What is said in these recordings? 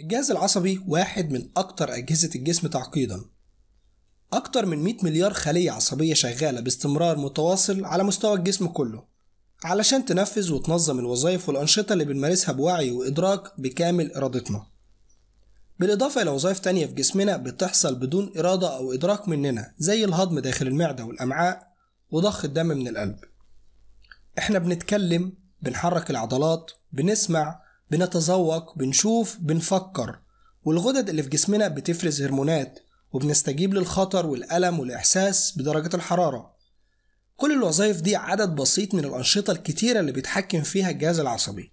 الجهاز العصبي واحد من أكتر أجهزة الجسم تعقيدا أكتر من 100 مليار خلية عصبية شغالة باستمرار متواصل على مستوى الجسم كله علشان تنفذ وتنظم الوظائف والأنشطة اللي بنمارسها بوعي وإدراك بكامل إرادتنا بالإضافة إلى وظائف تانية في جسمنا بتحصل بدون إرادة أو إدراك مننا زي الهضم داخل المعدة والأمعاء وضخ الدم من القلب احنا بنتكلم بنحرك العضلات بنسمع بنتذوق بنشوف بنفكر والغدد اللي في جسمنا بتفرز هرمونات وبنستجيب للخطر والألم والإحساس بدرجة الحرارة كل الوظائف دي عدد بسيط من الأنشطة الكتيرة اللي بيتحكم فيها الجهاز العصبي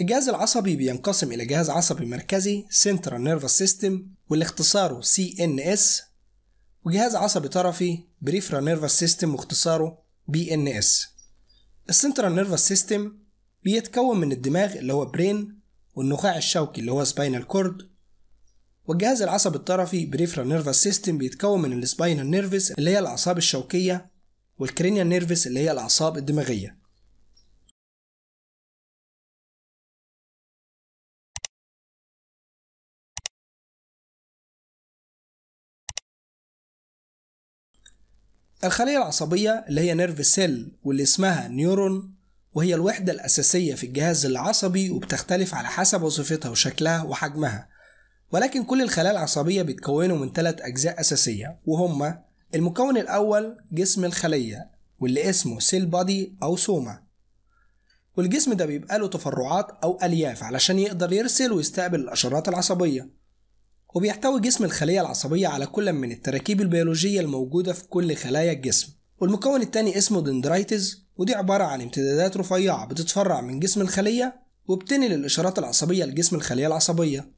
الجهاز العصبي بينقسم إلى جهاز عصبي مركزي Central Nervous System والاختصار CNS وجهاز عصبي طرفي بريفرال نيرفس سيستم واختصاره بي ان اس السنترال نيرفس سيستم بيتكون من الدماغ اللي هو برين والنخاع الشوكي اللي هو سباينال كورد والجهاز العصبي الطرفي بريفرال نيرفس سيستم بيتكون من السباينال نيرفس اللي هي الاعصاب الشوكيه والكرينيال نيرفس اللي هي الاعصاب الدماغيه الخلية العصبية اللي هي نيرف سيل واللي اسمها نيورون وهي الوحدة الأساسية في الجهاز العصبي وبتختلف على حسب وظيفتها وشكلها وحجمها ولكن كل الخلايا العصبية بيتكونوا من ثلاث أجزاء أساسية وهما المكون الأول جسم الخلية واللي اسمه سيل بادي أو سوما والجسم ده بيبقى له تفرعات أو ألياف علشان يقدر يرسل ويستقبل الأشارات العصبية وبيحتوي جسم الخلية العصبية على كل من التراكيب البيولوجية الموجودة في كل خلايا الجسم والمكون التاني اسمه دندرايتز ودي عبارة عن امتدادات رفيعة بتتفرع من جسم الخلية وبتنقل الإشارات العصبية لجسم الخلية العصبية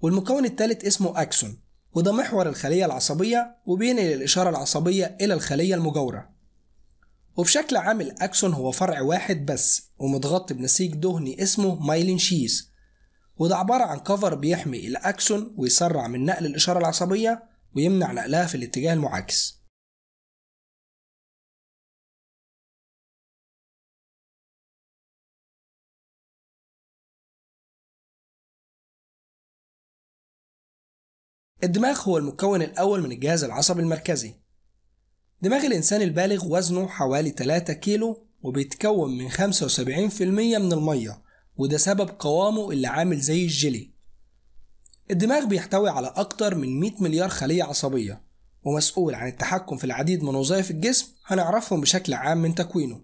والمكون التالت اسمه أكسون وده محور الخلية العصبية وبينقل الإشارة العصبية إلى الخلية المجاورة وبشكل عام الأكسون هو فرع واحد بس ومتغطي بنسيج دهني اسمه مايلين شيز وده عبارة عن كفر بيحمي الأكسون ويسرع من نقل الإشارة العصبية ويمنع نقلها في الاتجاه المعاكس الدماغ هو المكون الأول من الجهاز العصبي المركزي دماغ الإنسان البالغ وزنه حوالي 3 كيلو وبيتكون من 75% من المية وده سبب قوامه اللي عامل زي الجيلي الدماغ بيحتوي على أكتر من 100 مليار خلية عصبية ومسؤول عن التحكم في العديد من وظائف الجسم هنعرفهم بشكل عام من تكوينه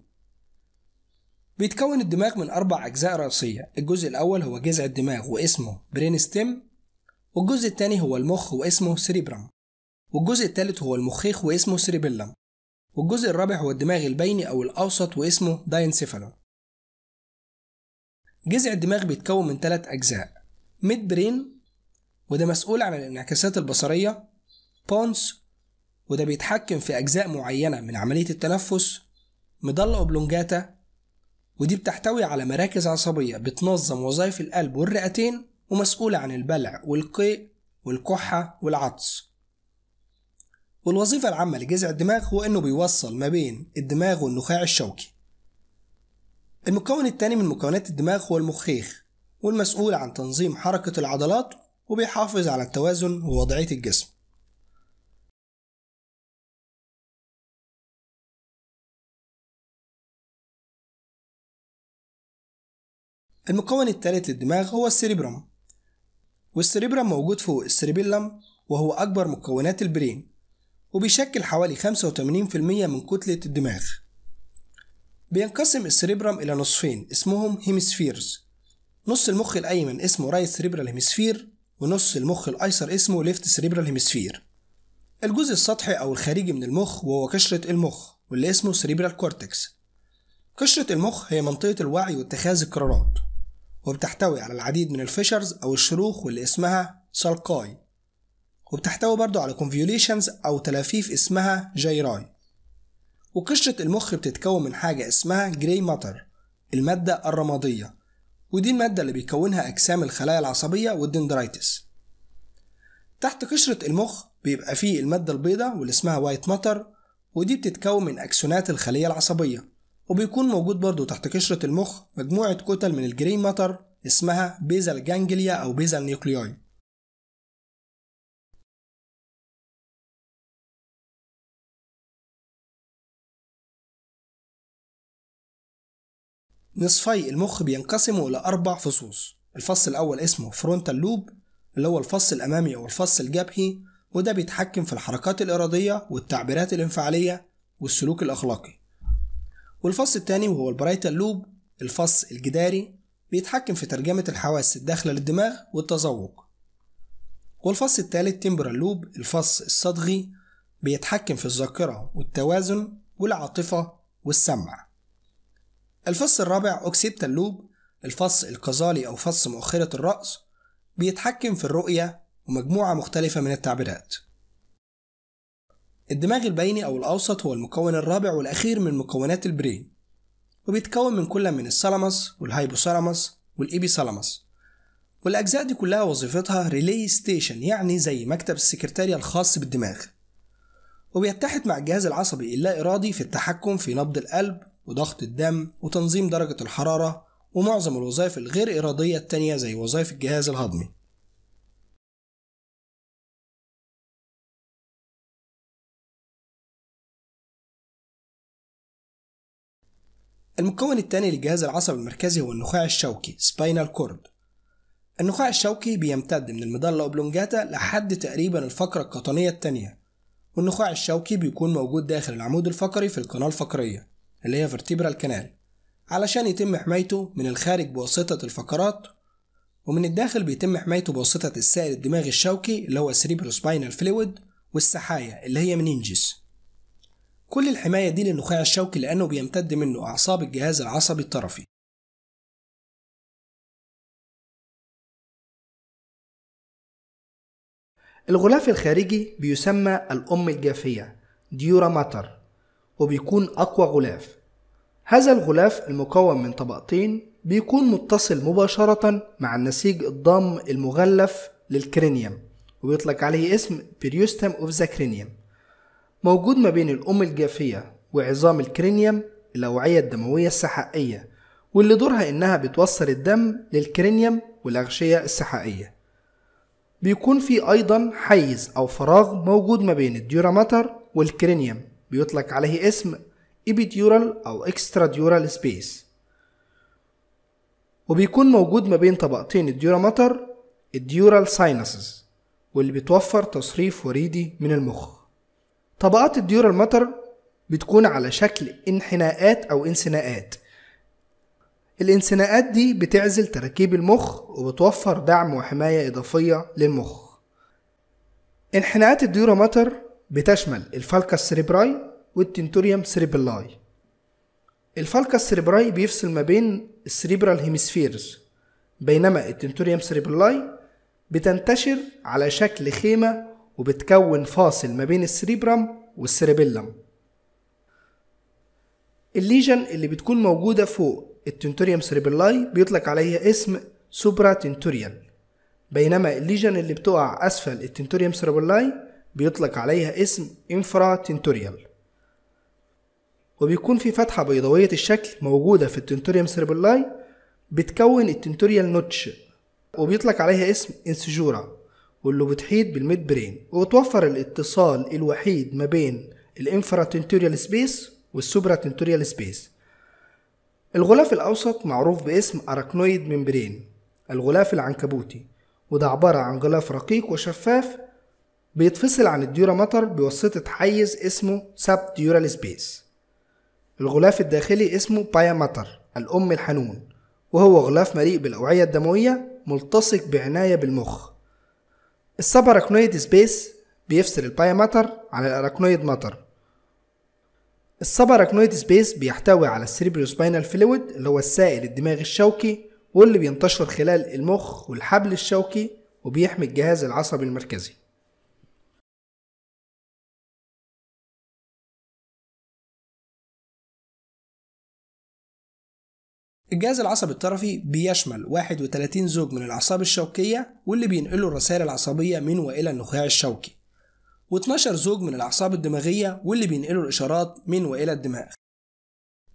بيتكون الدماغ من أربع أجزاء رئيسية الجزء الأول هو جذع الدماغ واسمه برين ستيم والجزء الثاني هو المخ واسمه سريبرام والجزء الثالث هو المخيخ واسمه سريبيلم والجزء الرابع هو الدماغ البيني أو الأوسط واسمه داينسيفالون جزء الدماغ بيتكون من ثلاث أجزاء ميد برين وده مسؤول عن الانعكاسات البصرية بونس وده بيتحكم في أجزاء معينة من عملية التنفس مضلة أوبلونجاتا ودي بتحتوي على مراكز عصبية بتنظم وظائف القلب والرئتين ومسؤولة عن البلع والقيء والكحة والعطس والوظيفة العامة لجذع الدماغ هو إنه بيوصل ما بين الدماغ والنخاع الشوكي المكون الثاني من مكونات الدماغ هو المخيخ والمسؤول عن تنظيم حركة العضلات وبيحافظ على التوازن ووضعية الجسم المكون الثالث للدماغ هو السيريبرم والسيريبرم موجود فوق السيريبيلم وهو أكبر مكونات البرين وبيشكل حوالي 85% من كتلة الدماغ بينقسم السريبرم إلى نصفين اسمهم هيمسفيرز نص المخ الأيمن اسمه رايت سريبرال هيمسفير ونص المخ الأيسر اسمه ليفت سريبرال هيمسفير الجزء السطحي أو الخارجي من المخ وهو قشرة المخ واللي اسمه سريبرال كورتكس قشرة المخ هي منطقة الوعي واتخاذ القرارات وبتحتوي على العديد من الفيشرز أو الشروخ واللي اسمها سالكاي وبتحتوي برضو على كونفيوليشنز أو تلافيف اسمها جايراي وقشرة المخ بتتكون من حاجة اسمها جراي ماتر المادة الرمادية ودي المادة اللي بيكونها أجسام الخلايا العصبية والدندرايتس تحت قشرة المخ بيبقى فيه المادة البيضاء واللي اسمها وايت ماتر ودي بتتكون من أكسونات الخلية العصبية وبيكون موجود برضو تحت قشرة المخ مجموعة كتل من الجري ماتر اسمها بيزال جانجليا أو بيزال نيوكليوي نصفي المخ بينقسموا إلى أربع فصوص الفص الأول اسمه فرونتال لوب اللي هو الفص الأمامي أو الفص الجبهي وده بيتحكم في الحركات الإرادية والتعبيرات الانفعالية والسلوك الأخلاقي والفص التاني وهو البرايتال لوب الفص الجداري بيتحكم في ترجمة الحواس الداخلة للدماغ والتذوق والفص التالت تمبرال لوب الفص الصدغي بيتحكم في الذاكرة والتوازن والعاطفة والسمع الفص الرابع أكسيد تلوب الفص القزالي أو فص مؤخرة الرأس بيتحكم في الرؤية ومجموعة مختلفة من التعبيرات الدماغ البيني أو الأوسط هو المكون الرابع والأخير من مكونات البرين وبيتكون من كل من الثالاموس والهايبوسالاموس والإيبيثالاموس والأجزاء دي كلها وظيفتها ريلي ستيشن يعني زي مكتب السكرتارية الخاص بالدماغ وبيتحد مع الجهاز العصبي اللا إرادي في التحكم في نبض القلب وضغط الدم وتنظيم درجة الحرارة ومعظم الوظائف الغير إرادية التانية زي وظائف الجهاز الهضمي المكون الثاني للجهاز العصبي المركزي هو النخاع الشوكي spinal cord النخاع الشوكي بيمتد من المدلة أوبلونجاتا لحد تقريبا الفقرة القطنية الثانية والنخاع الشوكي بيكون موجود داخل العمود الفقري في القناة الفقرية اللي هي vertebral كانال علشان يتم حمايته من الخارج بواسطة الفقرات ومن الداخل بيتم حمايته بواسطة السائل الدماغي الشوكي اللي هو سباينال فلويد والسحايا اللي هي منينجس كل الحماية دي للنخاع الشوكي لأنه بيمتد منه أعصاب الجهاز العصبي الطرفي الغلاف الخارجي بيسمى الأم الجافية ديورا ماتر وبيكون أقوى غلاف هذا الغلاف المكون من طبقتين بيكون متصل مباشرة مع النسيج الضام المغلف للكرينيوم وبيطلق عليه اسم بيريوستم اوف ذا كرينيوم موجود ما بين الأم الجافية وعظام الكرينيوم الأوعية الدموية السحائية واللي دورها إنها بتوصل الدم للكرينيوم والأغشية السحائية بيكون في أيضا حيز أو فراغ موجود ما بين الديوراماتر والكرينيوم بيطلق عليه اسم إبيديورال أو إكستراديورال سبيس وبيكون موجود ما بين طبقتين مطر الديورال ساينسز واللي بتوفر تصريف وريدي من المخ طبقات الديورال مطر بتكون على شكل انحناءات أو انسناءات الانسناءات دي بتعزل تركيب المخ وبتوفر دعم وحماية إضافية للمخ انحناءات مطر بتشمل الفالكا السريبراي والتنتوريوم سريبلاي الفالكا السريبراي بيفصل ما بين السريبرال هيمسفيرز بينما التنتوريوم سريبلاي بتنتشر على شكل خيمة وبتكون فاصل ما بين السريبرم والسريبيلم الليجن اللي بتكون موجودة فوق التنتوريوم سريبلاي بيطلق عليها اسم سوبرا تنتوريان بينما الليجن اللي بتقع أسفل التنتوريوم سريبلاي بيطلق عليها اسم انفرا تنتوريال وبيكون في فتحة بيضاوية الشكل موجودة في التنتوريوم سيربلاي بتكون التنتوريال نوتش وبيطلق عليها اسم انسجورا واللي بتحيط بالميد برين وتوفر الاتصال الوحيد ما بين الانفرا تنتوريال سبيس والسوبرا تنتوريال سبيس الغلاف الأوسط معروف باسم أراكنويد ممبرين الغلاف العنكبوتي وده عبارة عن غلاف رقيق وشفاف بيتفصل عن الديورا مطر بواسطة حيز اسمه سب ديورال سبيس الغلاف الداخلي اسمه بايا مطر الأم الحنون وهو غلاف مليء بالأوعية الدموية ملتصق بعناية بالمخ أراكنويد سبيس بيفصل البايا مطر عن الأراكنويد متر أراكنويد سبيس بيحتوي على السيريبروسباينال فلويد اللي هو السائل الدماغي الشوكي واللي بينتشر خلال المخ والحبل الشوكي وبيحمي الجهاز العصبي المركزي الجهاز العصبي الطرفي بيشمل 31 زوج من الأعصاب الشوكية واللي بينقلوا الرسائل العصبية من وإلى النخاع الشوكي و12 زوج من الأعصاب الدماغية واللي بينقلوا الإشارات من وإلى الدماغ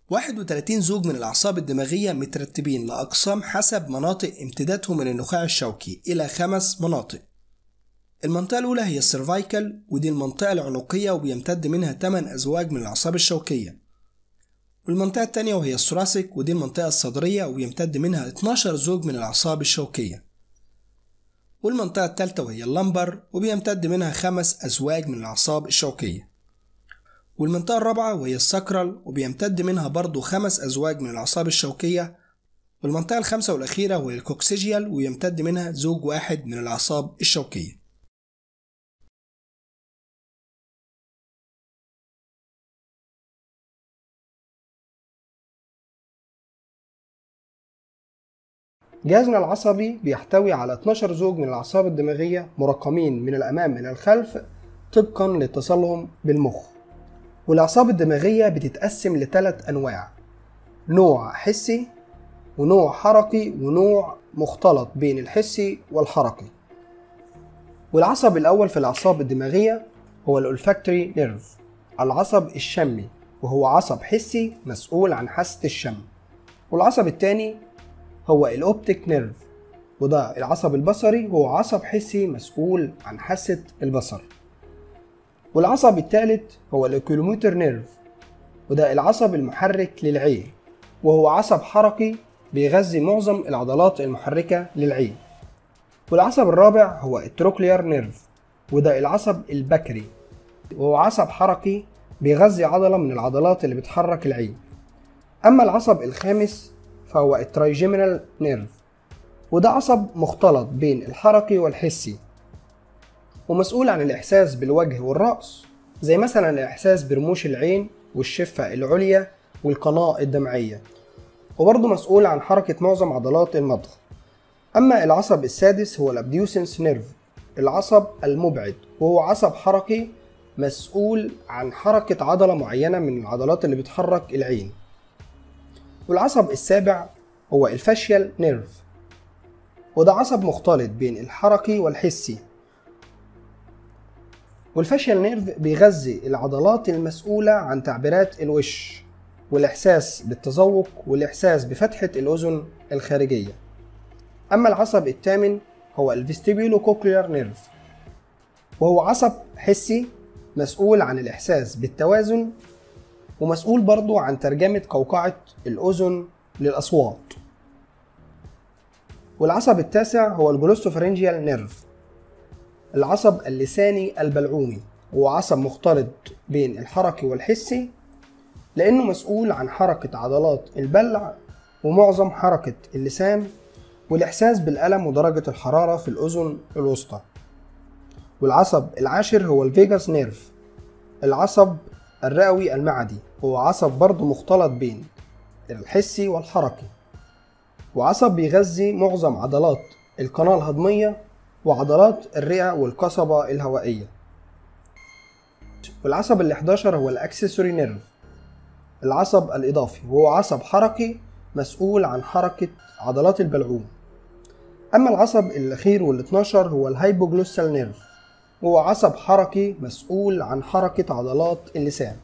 31 زوج من الأعصاب الدماغية مترتبين لأقسام حسب مناطق امتدادهم من النخاع الشوكي إلى خمس مناطق المنطقة الأولى هي السيرفايكل ودي المنطقة العنقية وبيمتد منها 8 أزواج من الأعصاب الشوكية والمنطقة التانية وهي الثوراسيك ودي المنطقة الصدرية ويمتد منها 12 زوج من الأعصاب الشوكية والمنطقة التالتة وهي اللمبر وبيمتد منها خمس أزواج من الأعصاب الشوكية والمنطقة الرابعة وهي الساكرال وبيمتد منها برضو خمس أزواج من الأعصاب الشوكية والمنطقة الخامسة والأخيرة وهي الكوكسيجيال ويمتد منها زوج واحد من الأعصاب الشوكية جهازنا العصبي بيحتوي على 12 زوج من الأعصاب الدماغية مرقمين من الأمام إلى الخلف طبقا لاتصالهم بالمخ والأعصاب الدماغية بتتقسم لثلاث أنواع نوع حسي ونوع حركي ونوع مختلط بين الحسي والحركي والعصب الأول في الأعصاب الدماغية هو الأولفاكتوري نيرف العصب الشمي وهو عصب حسي مسؤول عن حاسة الشم والعصب الثاني هو الأوبتيك نيرف وده العصب البصري هو عصب حسي مسؤول عن حاسة البصر والعصب الثالث هو الاوكيلوميتر نيرف وده العصب المحرك للعين وهو عصب حركي بيغذي معظم العضلات المحركة للعين والعصب الرابع هو التروكليار نيرف وده العصب البكري وهو عصب حركي بيغذي عضلة من العضلات اللي بتحرك العين أما العصب الخامس فهو الترايجيمينال نيرف وده عصب مختلط بين الحركي والحسي ومسؤول عن الإحساس بالوجه والرأس زي مثلا الإحساس برموش العين والشفة العليا والقناة الدمعية وبرضه مسؤول عن حركة معظم عضلات المضغ أما العصب السادس هو الأبديوسنس نيرف العصب المبعد وهو عصب حركي مسؤول عن حركة عضلة معينة من العضلات اللي بتحرك العين والعصب السابع هو الفاشيال نيرف وده عصب مختلط بين الحركي والحسي والفاشيال نيرف بيغذي العضلات المسؤولة عن تعبيرات الوش والإحساس بالتذوق والإحساس بفتحة الأذن الخارجية أما العصب الثامن هو الفيستيبيولو كوكليار نيرف وهو عصب حسي مسؤول عن الإحساس بالتوازن ومسؤول برضو عن ترجمة قوقعة الأذن للأصوات والعصب التاسع هو الجلوستوفرنجيال نيرف العصب اللساني البلعومي هو عصب مختلط بين الحركي والحسي لأنه مسؤول عن حركة عضلات البلع ومعظم حركة اللسان والإحساس بالألم ودرجة الحرارة في الأذن الوسطى والعصب العاشر هو الفيجاس نيرف العصب الرئوي المعدي هو عصب برضه مختلط بين الحسي والحركي وعصب بيغذي معظم عضلات القناة الهضمية وعضلات الرئة والقصبة الهوائية والعصب ال 11 هو الاكسسوري نيرف العصب الإضافي وهو عصب حركي مسؤول عن حركة عضلات البلعوم أما العصب الأخير وال 12 هو الهايبوجلوسال نيرف هو عصب حركي مسؤول عن حركة عضلات اللسان